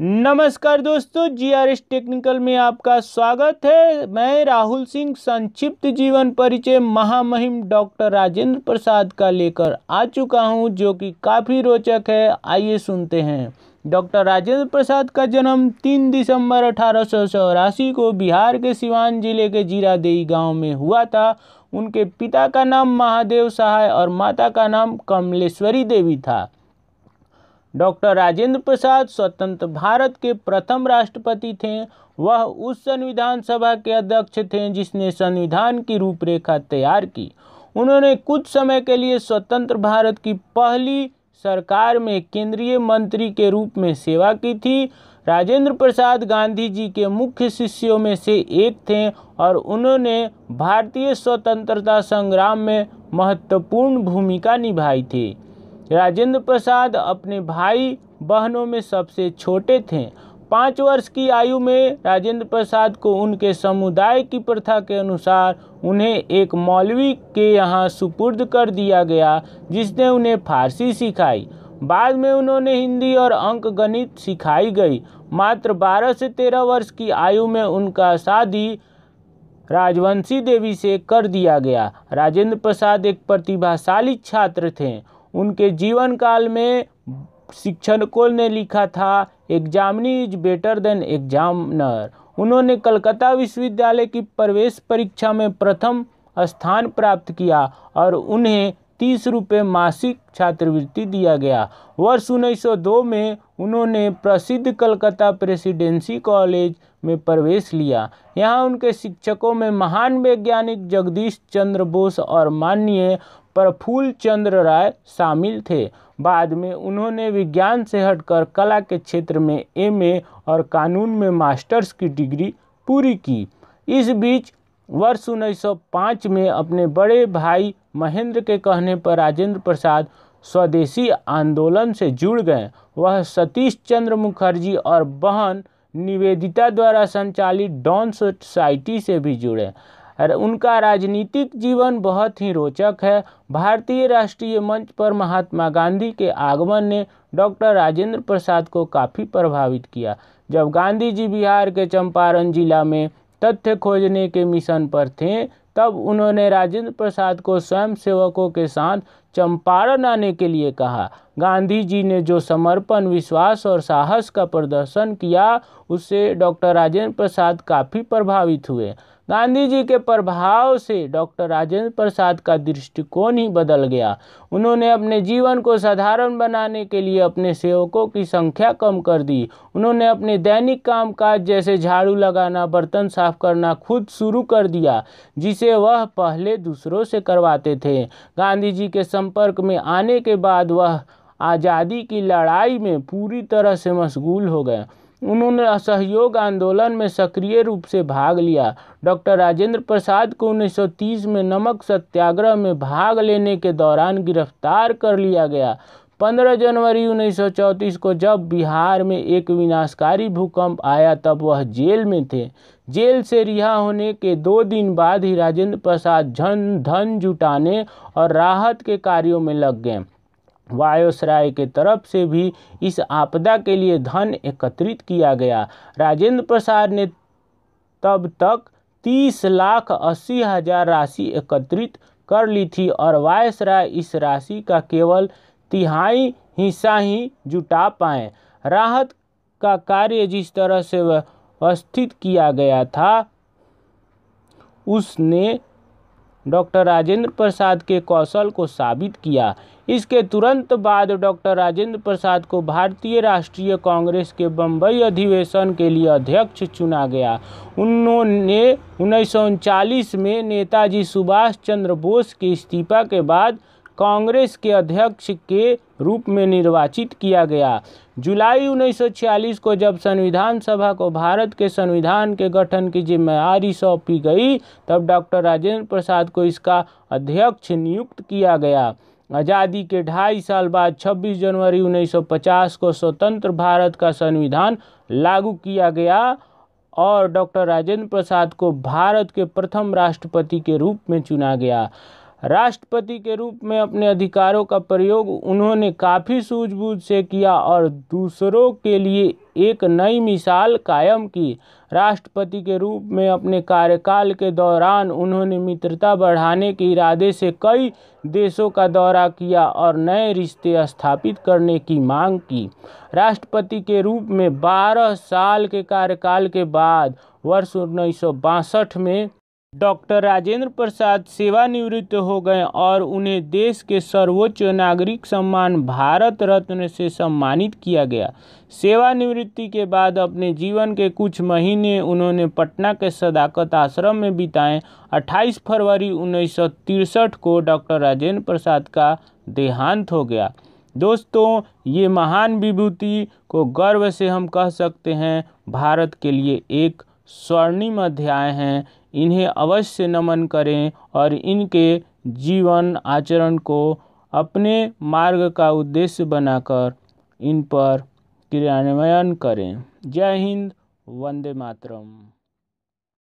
नमस्कार दोस्तों GRS technical में आपका स्वागत है मैं राहुल सिंह संक्षिप्त जीवन परिचय महामहिम डॉक्टर राजेंद्र प्रसाद का लेकर आ चुका हूं जो कि काफ़ी रोचक है आइए सुनते हैं डॉक्टर राजेंद्र प्रसाद का जन्म 3 दिसंबर अठारह को बिहार के सिवान जिले के जीरादेई गांव में हुआ था उनके पिता का नाम महादेव सहाय और माता का नाम कमलेश्वरी देवी था डॉक्टर राजेंद्र प्रसाद स्वतंत्र भारत के प्रथम राष्ट्रपति थे वह उस संविधान सभा के अध्यक्ष थे जिसने संविधान की रूपरेखा तैयार की उन्होंने कुछ समय के लिए स्वतंत्र भारत की पहली सरकार में केंद्रीय मंत्री के रूप में सेवा की थी राजेंद्र प्रसाद गांधी जी के मुख्य शिष्यों में से एक थे और उन्होंने भारतीय स्वतंत्रता संग्राम में महत्वपूर्ण भूमिका निभाई थी राजेंद्र प्रसाद अपने भाई बहनों में सबसे छोटे थे पाँच वर्ष की आयु में राजेंद्र प्रसाद को उनके समुदाय की प्रथा के अनुसार उन्हें एक मौलवी के यहाँ सुपुर्द कर दिया गया जिसने उन्हें फारसी सिखाई बाद में उन्होंने हिंदी और अंक गणित सिखाई गई मात्र 12 से 13 वर्ष की आयु में उनका शादी राजवंशी देवी से कर दिया गया राजेंद्र प्रसाद एक प्रतिभाशाली छात्र थे उनके जीवन काल में शिक्षकों ने लिखा था examinee is better than examiner उन्होंने कलकत्ता विश्वविद्यालय की प्रवेश परीक्षा में प्रथम स्थान प्राप्त किया और उन्हें तीस रुपये मासिक छात्रवृत्ति दिया गया वर्ष 1902 में उन्होंने प्रसिद्ध कलकत्ता प्रेसिडेंसी कॉलेज में प्रवेश लिया यहाँ उनके शिक्षकों में महान वैज्ञानिक जगदीश चंद्र बोस और माननीय प्रफुल्ल चंद्र राय शामिल थे बाद में उन्होंने विज्ञान से हटकर कला के क्षेत्र में एमए और कानून में मास्टर्स की डिग्री पूरी की इस बीच वर्ष 1905 में अपने बड़े भाई महेंद्र के कहने पर राजेंद्र प्रसाद स्वदेशी आंदोलन से जुड़ गए वह सतीश चंद्र मुखर्जी और बहन निवेदिता द्वारा संचालित डॉन सोसाइटी से भी जुड़े उनका राजनीतिक जीवन बहुत ही रोचक है भारतीय राष्ट्रीय मंच पर महात्मा गांधी के आगमन ने डॉक्टर राजेंद्र प्रसाद को काफ़ी प्रभावित किया जब गांधी जी बिहार के चंपारण जिला में तथ्य खोजने के मिशन पर थे तब उन्होंने राजेंद्र प्रसाद को स्वयं सेवकों के साथ चंपारण आने के लिए कहा गांधी जी ने जो समर्पण विश्वास और साहस का प्रदर्शन किया उससे डॉक्टर राजेंद्र प्रसाद काफ़ी प्रभावित हुए गांधी जी के प्रभाव से डॉक्टर राजेंद्र प्रसाद का दृष्टिकोण ही बदल गया उन्होंने अपने जीवन को साधारण बनाने के लिए अपने सेवकों की संख्या कम कर दी उन्होंने अपने दैनिक कामकाज जैसे झाड़ू लगाना बर्तन साफ करना खुद शुरू कर दिया जिसे वह पहले दूसरों से करवाते थे गांधी जी के संपर्क में आने के बाद वह आज़ादी की लड़ाई में पूरी तरह से मशगूल हो गए उन्होंने असहयोग आंदोलन में सक्रिय रूप से भाग लिया डॉक्टर राजेंद्र प्रसाद को 1930 में नमक सत्याग्रह में भाग लेने के दौरान गिरफ्तार कर लिया गया 15 जनवरी 1934 को जब बिहार में एक विनाशकारी भूकंप आया तब वह जेल में थे जेल से रिहा होने के दो दिन बाद ही राजेंद्र प्रसाद धन धन जुटाने और राहत के कार्यों में लग गए वायुसराय के तरफ से भी इस आपदा के लिए धन एकत्रित किया गया राजेंद्र प्रसाद ने तब तक तीस लाख अस्सी हजार राशि एकत्रित कर ली थी और वायसराय इस राशि का केवल तिहाई हिस्सा ही जुटा पाए राहत का कार्य जिस तरह से व्यवस्थित किया गया था उसने डॉक्टर राजेंद्र प्रसाद के कौशल को साबित किया इसके तुरंत बाद डॉक्टर राजेंद्र प्रसाद को भारतीय राष्ट्रीय कांग्रेस के बम्बई अधिवेशन के लिए अध्यक्ष चुना गया उन्होंने उन्नीस में नेताजी सुभाष चंद्र बोस के इस्तीफा के बाद कांग्रेस के अध्यक्ष के रूप में निर्वाचित किया गया जुलाई 1946 को जब संविधान सभा को भारत के संविधान के गठन की जिम्मेदारी सौंपी गई तब डॉक्टर राजेंद्र प्रसाद को इसका अध्यक्ष नियुक्त किया गया आज़ादी के ढाई साल बाद 26 जनवरी 1950 को स्वतंत्र भारत का संविधान लागू किया गया और डॉक्टर राजेंद्र प्रसाद को भारत के प्रथम राष्ट्रपति के रूप में चुना गया राष्ट्रपति के रूप में अपने अधिकारों का प्रयोग उन्होंने काफ़ी सूझबूझ से किया और दूसरों के लिए एक नई मिसाल कायम की राष्ट्रपति के रूप में अपने कार्यकाल के दौरान उन्होंने मित्रता बढ़ाने के इरादे से कई देशों का दौरा किया और नए रिश्ते स्थापित करने की मांग की राष्ट्रपति के रूप में 12 साल के कार्यकाल के बाद वर्ष उन्नीस में डॉक्टर राजेंद्र प्रसाद सेवानिवृत्त हो गए और उन्हें देश के सर्वोच्च नागरिक सम्मान भारत रत्न से सम्मानित किया गया सेवानिवृत्ति के बाद अपने जीवन के कुछ महीने उन्होंने पटना के सदाकत आश्रम में बिताए 28 फरवरी उन्नीस को डॉक्टर राजेंद्र प्रसाद का देहांत हो गया दोस्तों ये महान विभूति को गर्व से हम कह सकते हैं भारत के लिए एक स्वर्णिम अध्याय हैं इन्हें अवश्य नमन करें और इनके जीवन आचरण को अपने मार्ग का उद्देश्य बनाकर इन पर क्रियान्वयन करें जय हिंद वंदे मातरम